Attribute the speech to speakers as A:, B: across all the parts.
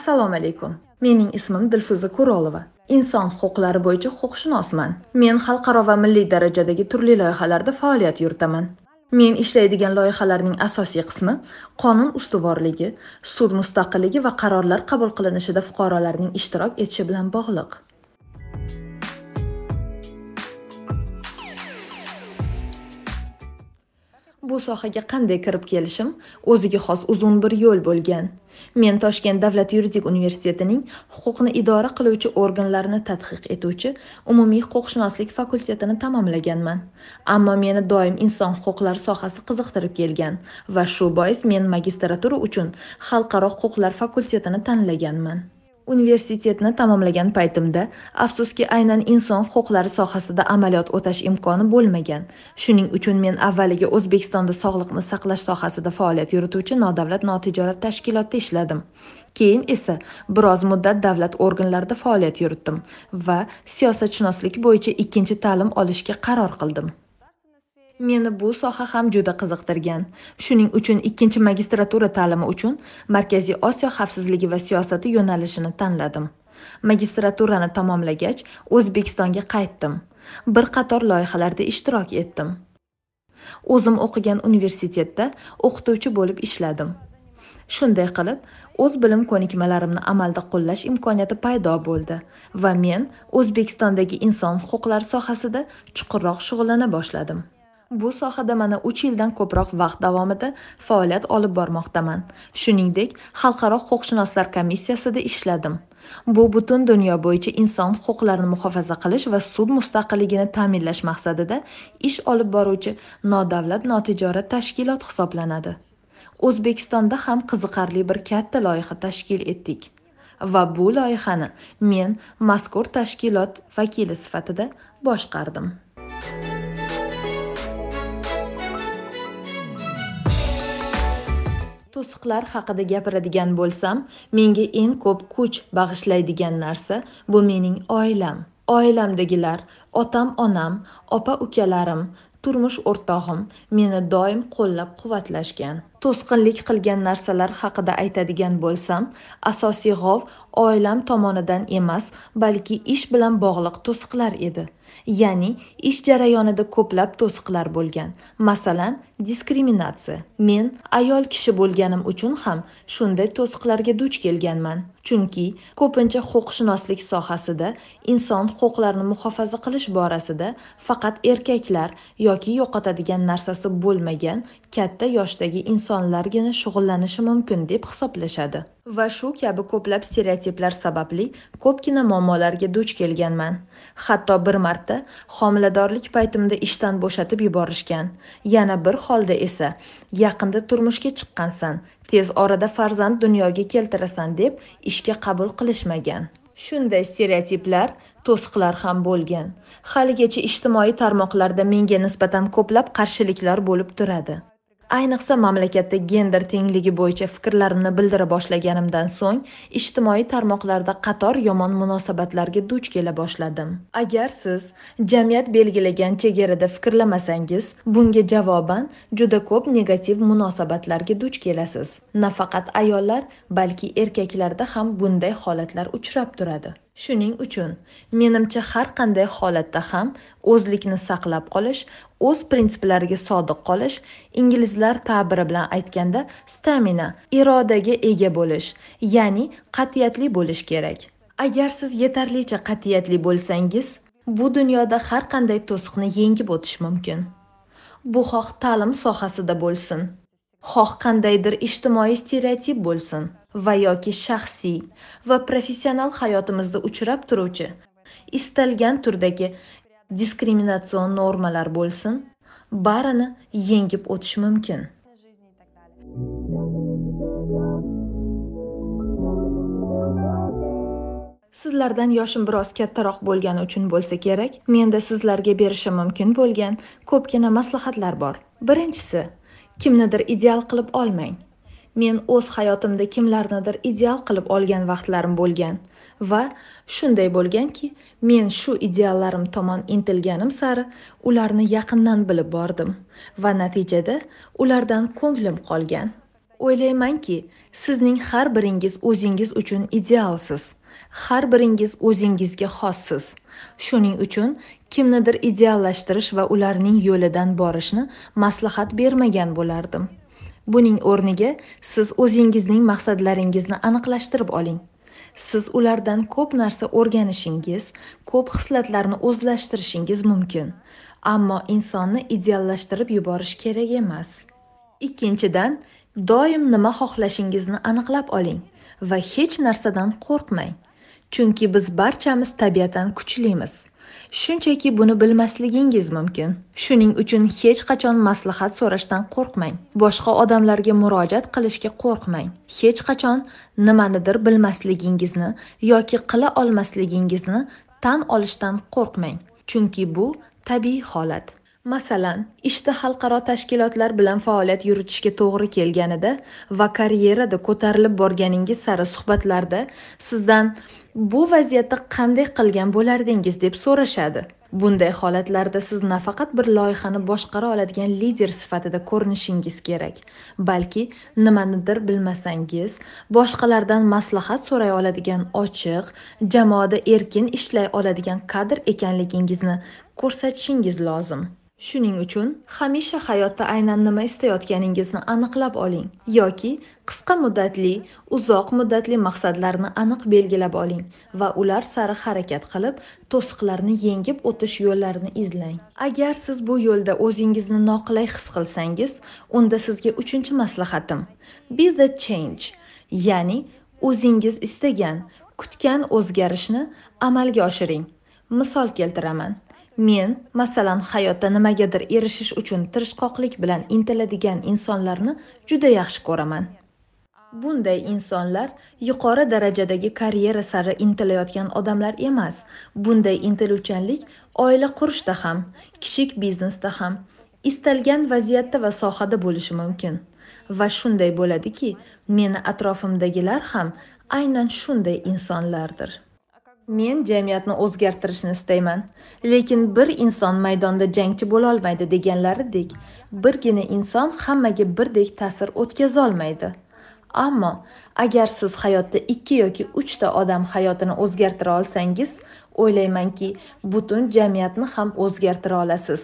A: assalomu alaykum mening ismim dilfuza kurolova inson huquqlari bo'yicha huquqshunosman men xalqaro va milliy darajadagi turli loyihalarda faoliyat yuritaman men ishlaydigan loyihalarning asosiy qismi qonun ustuvorligi sud mustaqilligi va qarorlar qabul qilinishida fuqarolarning ishtirok etishi bilan bog'liq bu sohaga qanday kirib kelishim o'ziga xos uzun bir yo'l bo'lgan men toshkent davlat yuridik universitetining huquqni idora qiluvchi organlarni tadqiq etuvchi umumiy huquqshunoslik fakultetini tamomlaganman ammo meni doim inson huquqlari sohasi qiziqtirib kelgan va shu bois men magistratura uchun xalqaro huquqlar fakultetini tanlaganman universitetni tamomlagan paytimda afsuski aynan inson huquqlari sohasida amaliyot o'tash imkoni bo'lmagan shuning uchun men avvaliga o'zbekistonda sog'liqni saqlash sohasida faoliyat yurituvchi nodavlat notijorat tashkilotda ishladim keyin esa biroz muddat davlat organlarida faoliyat yuritdim va siyosatshunoslik bo'yicha ikkinchi ta'lim olishga qaror qildim meni bu soha ham juda qiziqtirgan shuning uchun ikkinchi magistratura ta'limi uchun markaziy osiyo xavfsizligi va siyosati yo'nalishini tanladim magistraturani tamomlagach o'zbekistonga qaytdim bir qator loyihalarda ishtirok etdim o'zim o'qigan universitetda o'qituvchi bo'lib ishladim shunday qilib o'z bilim ko'nikmalarimni amalda qo'llash imkoniyati paydo bo'ldi va men o'zbekistondagi inson huquqlari sohasida chuqurroq shug'ullana boshladim bu sohada mana 3 yildan ko'proq vaqt davomida faoliyat olib bormoqdaman shuningdek xalqaro huquqshunoslar komissiyasida ishladim bu butun dunyo bo'yicha inson huquqlarini muhofaza qilish va sud mustaqilligini ta'minlash maqsadida ish olib boruvchi nodavlat notijorat tashkilot hisoblanadi o'zbekistonda ham qiziqarli bir katta loyiha tashkil etdik va bu loyihani men mazkur tashkilot vakili sifatida boshqardim to'siqlar haqida gapiradigan bo'lsam menga eng ko'p kuch bag'ishlaydigan narsa bu mening oilam oilamdagilar otam onam opa ukalarim turmush o'rtog'im meni doim qo'llab quvvatlashgan to'sqinlik qilgan narsalar haqida aytadigan bo'lsam asosiy g'ov oilam tomonidan emas balki ish bilan bog'liq to'siqlar edi ya'ni ish jarayonida ko'plab to'siqlar bo'lgan masalan diskriminatsiya men ayol kishi bo'lganim uchun ham shunday to'siqlarga duch kelganman chunki ko'pincha huquqshunoslik sohasida inson huquqlarini muhofaza qilish borasida faqat erkaklar yoki yo'qotadigan narsasi bo'lmagan katta yoshdagi inson insonlargina shug'ullanishi mumkin deb hisoblashadi va shu kabi ko'plab stereotiplar sababli ko'pgina muammolarga duch kelganman hatto bir marta homiladorlik paytimda ishdan bo'shatib yuborishgan yana bir holda esa yaqinda turmushga chiqqansan tez orada farzand dunyoga keltirasan deb ishga qabul qilishmagan shunday stereotiplar to'siqlar ham bo'lgan haligacha ijtimoiy tarmoqlarda menga nisbatan ko'plab qarshiliklar bo'lib turadi ayniqsa mamlakatda gender tengligi bo'yicha fikrlarimni bildira boshlaganimdan so'ng ijtimoiy tarmoqlarda qator yomon munosabatlarga duch kela boshladim agar siz jamiyat belgilagan chegarada fikrlamasangiz bunga javoban juda ko'p negativ munosabatlarga duch kelasiz nafaqat ayollar balki erkaklarda ham bunday holatlar uchrab turadi shuning uchun menimcha har qanday holatda ham o'zlikni saqlab qolish o'z prinsiplariga sodiq qolish inglizlar ta'biri bilan aytganda stamina irodaga ega bo'lish ya'ni qat'iyatli bo'lish kerak agar siz yetarlicha qat'iyatli bo'lsangiz bu dunyoda har qanday to'siqni yengib o'tish mumkin bu xoh ta'lim sohasida bo'lsin xoh qandaydir ijtimoiy stereotip bo'lsin va yoki shaxsiy va professional hayotimizda uchrab turuvchi istalgan turdagi diskriminatsion normalar bo'lsin barini yengib o'tish mumkin sizlardan yoshim biroz kattaroq bo'lgani uchun bo'lsa kerak menda sizlarga berishim mumkin bo'lgan ko'pgina maslahatlar bor birinchisi kimnidir ideal qilib olmang men o'z hayotimda kimlarnidir ideal qilib olgan vaqtlarim bo'lgan va shunday bo'lganki men shu ideallarim tomon intilganim sari ularni yaqindan bilib bordim va natijada ulardan ko'nglim qolgan o'ylaymanki sizning har biringiz o'zingiz uchun idealsiz har biringiz o'zingizga xossiz shuning uchun kimnidir ideallashtirish va ularning yo'lidan borishni maslahat bermagan bo'lardim buning o'rniga siz o'zingizning maqsadlaringizni aniqlashtirib oling siz ulardan ko'p narsa o'rganishingiz ko'p xislatlarni o'zlashtirishingiz mumkin ammo insonni ideallashtirib yuborish kerak emas ikkinchidan Doim nima xohlashingizni aniqlab oling va hech narsadan qo'rqmang. Chunki biz barchamiz tabiatan kuchlimiz. Shunchaki buni bilmasligingiz mumkin. Shuning uchun hech qachon maslahat so'rashdan qo'rqmang. Boshqa odamlarga murojaat qilishga qo'rqmang. Hech qachon nimanidir bilmasligingizni yoki qila olmasligingizni tan olishdan qo'rqmang. Chunki bu tabiiy holat. masalan ishda xalqaro tashkilotlar bilan faoliyat yuritishga to'g'ri kelganida va karyerada ko'tarilib borganingiz sari suhbatlarda sizdan bu vaziyatda qanday qilgan bo'lardingiz deb so'rashadi bunday holatlarda siz nafaqat bir loyihani boshqara oladigan lider sifatida ko'rinishingiz kerak balki nimanidir bilmasangiz boshqalardan maslahat so'ray oladigan ochiq jamoada erkin ishlay oladigan kadr ekanligingizni ko'rsatishingiz lozim Shuning uchun hamisha hayotda aynan nima istayotganingizni aniqlab oling yoki qisqa muddatli, uzoq muddatli maqsadlarni aniq belgilab oling va ular sari harakat qilib, to'siqlarni yengib o'tish yo'llarini izlang. Agar siz bu yo'lda o'zingizni noqulay his qilsangiz, unda sizga 3-maslahatim: Be the change, ya'ni o'zingiz istagan, kutgan o'zgarishni amalga oshiring. Misol keltiraman. men masalan hayotda nimagadir erishish uchun tirishqoqlik bilan intiladigan insonlarni juda yaxshi ko'raman bunday insonlar yuqori darajadagi karyera sari intilayotgan odamlar emas bunday intiluvchanlik oila qurishda ham kichik biznesda ham istalgan vaziyatda va sohada bo'lishi mumkin va shunday bo'ladiki meni atrofimdagilar ham aynan shunday insonlardir men jamiyatni o'zgartirishni istayman lekin bir inson maydonda jangchi bo'lolmaydi deganlaridek birgina inson hammaga birdek ta'sir o'tkaza olmaydi ammo agar siz hayotda ikki yoki uchta odam hayotini o'zgartira olsangiz o'ylaymanki butun jamiyatni ham o'zgartira olasiz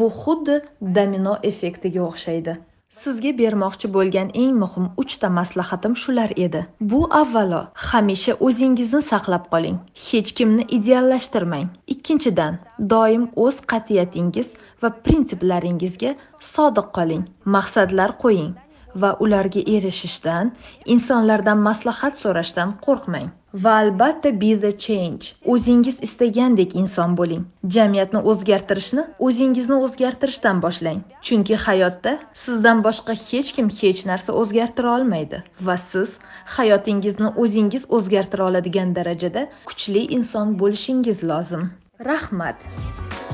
A: bu xuddi domino effektiga o'xshaydi sizga bermoqchi bo'lgan eng muhim 3 ta maslahatim shular edi bu avvalo hamisha o'zingizni saqlab qoling hech kimni ideallashtirmang ikkinchidan doim o'z qat'iyatingiz va prinsiplaringizga sodiq qoling maqsadlar qo'ying va ularga erishishdan insonlardan maslahat so'rashdan qo'rqmang va albatta be the change o'zingiz istagandek inson bo'ling jamiyatni o'zgartirishni o'zingizni o'zgartirishdan boshlang chunki hayotda sizdan boshqa hech kim hech narsa o'zgartira olmaydi va siz hayotingizni o'zingiz o'zgartira oladigan darajada kuchli inson bo'lishingiz lozim rahmat